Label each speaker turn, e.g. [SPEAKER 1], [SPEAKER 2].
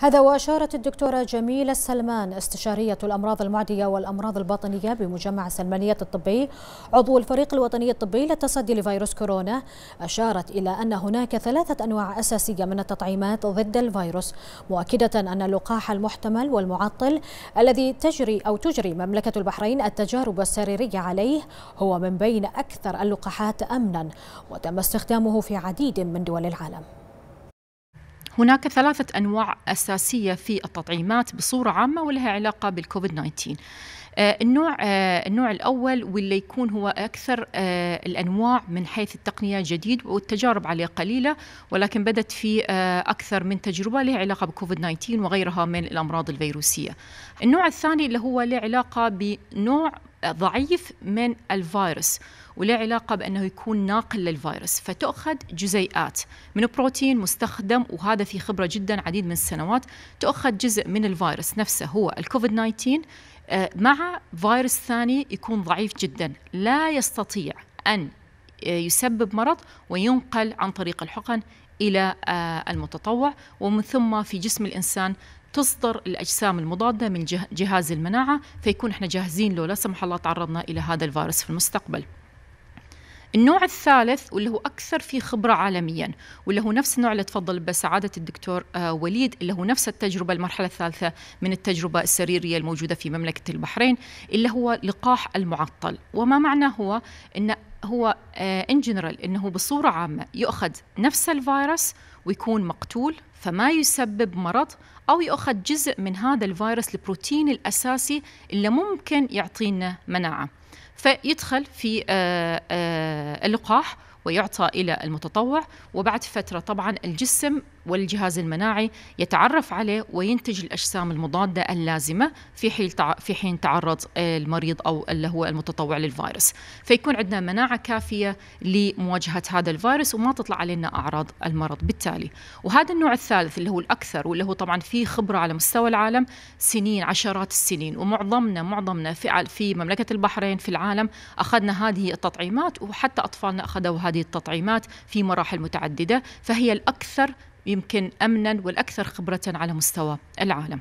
[SPEAKER 1] هذا وأشارت الدكتورة جميلة السلمان استشارية الأمراض المعدية والأمراض الباطنية بمجمع سلمانية الطبي عضو الفريق الوطني الطبي للتصدي لفيروس كورونا أشارت إلى أن هناك ثلاثة أنواع أساسية من التطعيمات ضد الفيروس مؤكدة أن اللقاح المحتمل والمعطل الذي تجري أو تجري مملكة البحرين التجارب السريرية عليه هو من بين أكثر اللقاحات أمنا وتم استخدامه في عديد من دول العالم
[SPEAKER 2] هناك ثلاثة أنواع أساسية في التطعيمات بصورة عامة ولها علاقة بالكوفيد 19 آه، النوع آه، النوع الاول واللي يكون هو اكثر آه، الانواع من حيث التقنيه جديد والتجارب عليه قليله ولكن بدت في اكثر من تجربه له علاقه بكوفيد 19 وغيرها من الامراض الفيروسيه. النوع الثاني اللي هو له علاقه بنوع ضعيف من الفيروس وله علاقة بأنه يكون ناقل للفيروس فتأخذ جزيئات من بروتين مستخدم وهذا في خبرة جدا عديد من السنوات تأخذ جزء من الفيروس نفسه هو الكوفيد 19 آه، مع فيروس ثاني يكون ضعيف جدا لا يستطيع أن آه، يسبب مرض وينقل عن طريق الحقن الى آه، المتطوع ومن ثم في جسم الانسان تصدر الاجسام المضاده من جهاز المناعه فيكون احنا جاهزين لو لا سمح الله تعرضنا الى هذا الفيروس في المستقبل. النوع الثالث واللي هو اكثر فيه خبره عالميا واللي هو نفس النوع اللي تفضل بسعاده الدكتور آه، وليد اللي هو نفس التجربه المرحله الثالثه من التجربه السريريه الموجوده في مملكه البحرين اللي هو لقاح المعطل وما معناه هو ان هو ان آه، جنرال انه بصوره عامه يؤخذ نفس الفيروس ويكون مقتول فما يسبب مرض او يؤخذ جزء من هذا الفيروس البروتين الاساسي اللي ممكن يعطينا مناعه فيدخل في آه، آه، اللقاح ويعطى إلى المتطوع وبعد فترة طبعا الجسم والجهاز المناعي يتعرف عليه وينتج الأجسام المضادة اللازمة في حين في حين تعرض المريض أو اللي هو المتطوع للفيروس فيكون عندنا مناعة كافية لمواجهة هذا الفيروس وما تطلع علينا أعراض المرض بالتالي وهذا النوع الثالث اللي هو الأكثر واللي هو طبعا فيه خبرة على مستوى العالم سنين عشرات السنين ومعظمنا معظمنا في في مملكة البحرين في العالم أخذنا هذه التطعيمات وحتى أطفالنا أخذوا هذه هذه التطعيمات في مراحل متعدده فهي الاكثر يمكن امنا والاكثر خبره على مستوى العالم